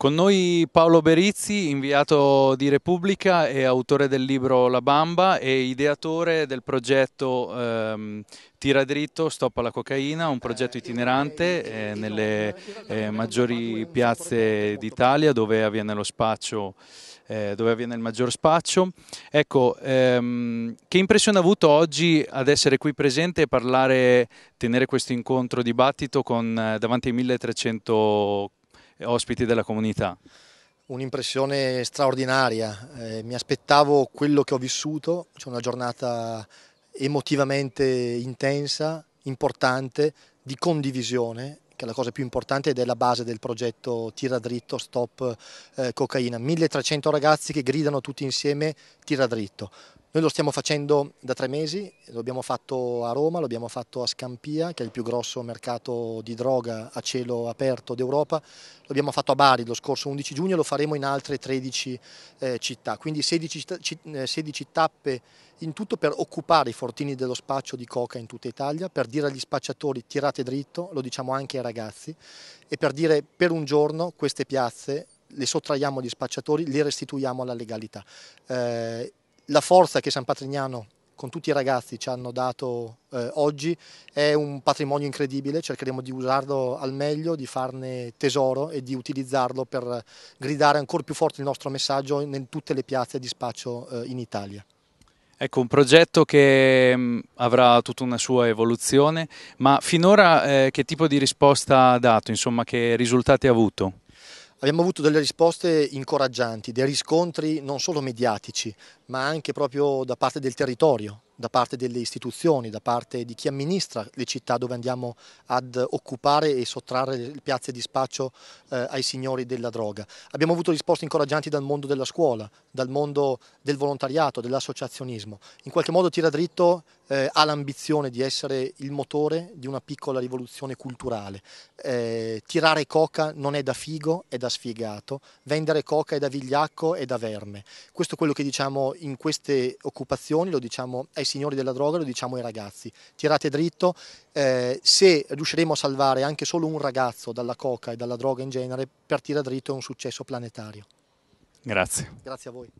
Con noi Paolo Berizzi, inviato di Repubblica e autore del libro La Bamba e ideatore del progetto ehm, Tira dritto, stop alla cocaina, un progetto itinerante eh, nelle eh, maggiori piazze d'Italia dove avviene lo spaccio eh, dove avviene il maggior spaccio. Ecco, ehm, che impressione ha avuto oggi ad essere qui presente e parlare, tenere questo incontro dibattito con, eh, davanti ai 1300 ospiti della comunità? Un'impressione straordinaria, eh, mi aspettavo quello che ho vissuto, cioè una giornata emotivamente intensa, importante, di condivisione che è la cosa più importante ed è la base del progetto Tira dritto, stop eh, cocaina. 1300 ragazzi che gridano tutti insieme Tira dritto. Noi lo stiamo facendo da tre mesi, lo abbiamo fatto a Roma, lo abbiamo fatto a Scampia, che è il più grosso mercato di droga a cielo aperto d'Europa, lo abbiamo fatto a Bari lo scorso 11 giugno e lo faremo in altre 13 eh, città, quindi 16, 16 eh, tappe in tutto per occupare i fortini dello spaccio di coca in tutta Italia, per dire agli spacciatori tirate dritto, lo diciamo anche ai ragazzi, e per dire per un giorno queste piazze le sottraiamo agli spacciatori, le restituiamo alla legalità. Eh, la forza che San Patrignano con tutti i ragazzi ci hanno dato eh, oggi è un patrimonio incredibile, cercheremo di usarlo al meglio, di farne tesoro e di utilizzarlo per gridare ancora più forte il nostro messaggio in tutte le piazze di spaccio eh, in Italia. Ecco, un progetto che mm, avrà tutta una sua evoluzione, ma finora eh, che tipo di risposta ha dato, insomma, che risultati ha avuto? Abbiamo avuto delle risposte incoraggianti, dei riscontri non solo mediatici, ma anche proprio da parte del territorio, da parte delle istituzioni, da parte di chi amministra le città dove andiamo ad occupare e sottrarre le piazze di spaccio eh, ai signori della droga. Abbiamo avuto risposte incoraggianti dal mondo della scuola, dal mondo del volontariato, dell'associazionismo. in qualche modo Tira Dritto eh, ha l'ambizione di essere il motore di una piccola rivoluzione culturale. Eh, tirare coca non è da figo, è da sfigato, vendere coca è da vigliacco, è da verme. Questo è quello che diciamo in queste occupazioni, lo diciamo ai signori della droga, lo diciamo ai ragazzi, tirate dritto, eh, se riusciremo a salvare anche solo un ragazzo dalla coca e dalla droga in genere, per tirare dritto è un successo planetario. Grazie. Grazie a voi.